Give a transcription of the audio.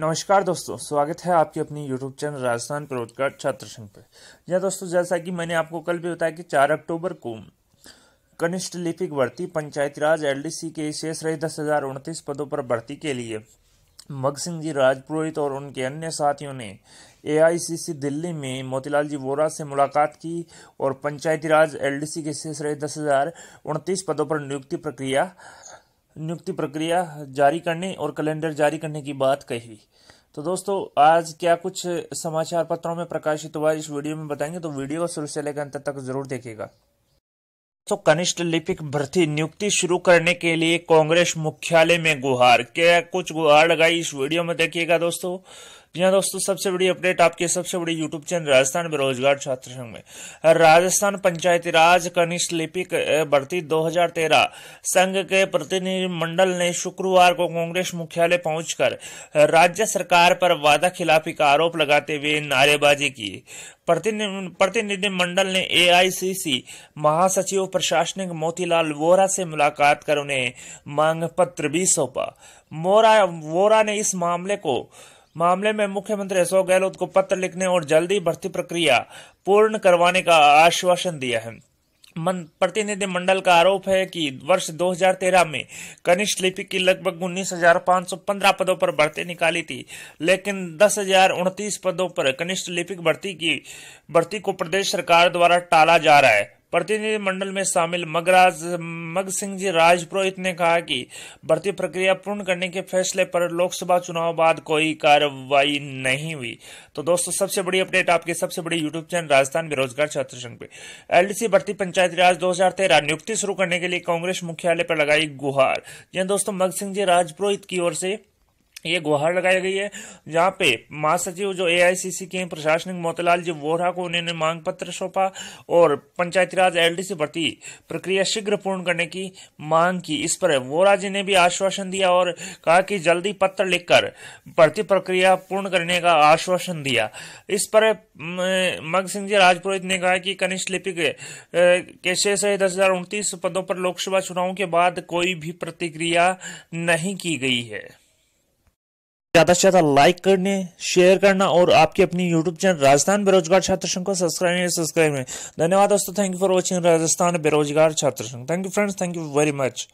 नमस्कार दोस्तों स्वागत है आपके अपनी यूट्यूब चैनल राजस्थान परोजगार छात्र संघ पर यह दोस्तों जैसा कि मैंने आपको कल भी बताया कि चार अक्टूबर को कनिष्ठ लिपिक भर्ती पंचायती राज एलडीसी के शेष रहे दस हजार उनतीस पदों पर भर्ती के लिए मग सिंह जी राजपुरोहित और उनके अन्य साथियों ने ए दिल्ली में मोतीलाल जी वोरा से मुलाकात की और पंचायती राज एलडीसी के शेष रहे दस हजार उनतीस पदों पर नियुक्ति प्रक्रिया नियुक्ति प्रक्रिया जारी करने और कैलेंडर जारी करने की बात कही तो दोस्तों आज क्या कुछ समाचार पत्रों में प्रकाशित हुआ इस वीडियो में बताएंगे तो वीडियो शुरू से लेकर अंत तक जरूर देखिएगा तो कनिष्ठ लिपिक भर्ती नियुक्ति शुरू करने के लिए कांग्रेस मुख्यालय में गुहार क्या कुछ गुहार लगाई इस वीडियो में देखिएगा दोस्तों जी हाँ दोस्तों सबसे बड़ी अपडेट आपके सबसे बड़ी यूट्यूब चैनल राजस्थान बेरोजगार छात्र संघ में राजस्थान पंचायती राज कनिष्ठ लिपिक भर्ती 2013 संघ के प्रतिनिधिमंडल ने शुक्रवार को कांग्रेस मुख्यालय पहुंचकर राज्य सरकार पर वादा खिलाफी का आरोप लगाते हुए नारेबाजी की प्रतिनिधिमंडल ने एआईसीसी महासचिव प्रशासनिक मोतीलाल वोरा से मुलाकात कर उन्हें मांग पत्र भी सौंपा वोरा ने इस मामले को मामले में मुख्यमंत्री अशोक गहलोत को पत्र लिखने और जल्दी भर्ती प्रक्रिया पूर्ण करवाने का आश्वासन दिया है प्रतिनिधि मंडल का आरोप है कि वर्ष 2013 में कनिष्ठ लिपिक की लगभग उन्नीस हजार सौ पंद्रह पदों पर भर्ती निकाली थी लेकिन दस हजार उनतीस पदों पर कनिष्ठ लिपिक भर्ती की भर्ती को प्रदेश सरकार द्वारा टाला जा रहा है प्रतिनिधिमंडल में शामिल मगराज मग सिंह जी राजपुरोहित ने कहा कि भर्ती प्रक्रिया पूर्ण करने के फैसले पर लोकसभा चुनाव बाद कोई कार्रवाई नहीं हुई तो दोस्तों सबसे बड़ी अपडेट आपके सबसे बड़ी यूट्यूब चैनल राजस्थान बेरोजगार छात्र संघ पे एलडीसी भर्ती पंचायती राज दो नियुक्ति शुरू करने के लिए कांग्रेस मुख्यालय पर लगाई गुहार यह हाँ दोस्तों मग सिंह जी राजपुरोहित की ओर से ये गुहार लगाई गई है जहां पे महासचिव जो एआईसीसी के प्रशासनिक मोतीलाल जी वोरा को उन्होंने मांग पत्र सौंपा और पंचायती राज एलडीसी भर्ती प्रक्रिया शीघ्र पूर्ण करने की मांग की इस पर वोरा जी ने भी आश्वासन दिया और कहा कि जल्दी पत्र लिखकर भर्ती प्रक्रिया पूर्ण करने का आश्वासन दिया इस पर मग सिंह जी राजपुरोहित ने कहा कि कनिष्ठ लिपिक के शेष रहे दस पदों पर लोकसभा चुनाव के बाद कोई भी प्रतिक्रिया नहीं की गई है ज्यादा से ज्यादा लाइक करने शेयर करना और आपके अपनी यूट्यूब चैनल राजस्थान बेरोजगार छात्र संघ को सब्सक्राइब नहीं सब्सक्राइब में धन्यवाद दोस्तों thank you for watching Rajasthan बेरोजगार छात्र संघ thank you friends thank you very much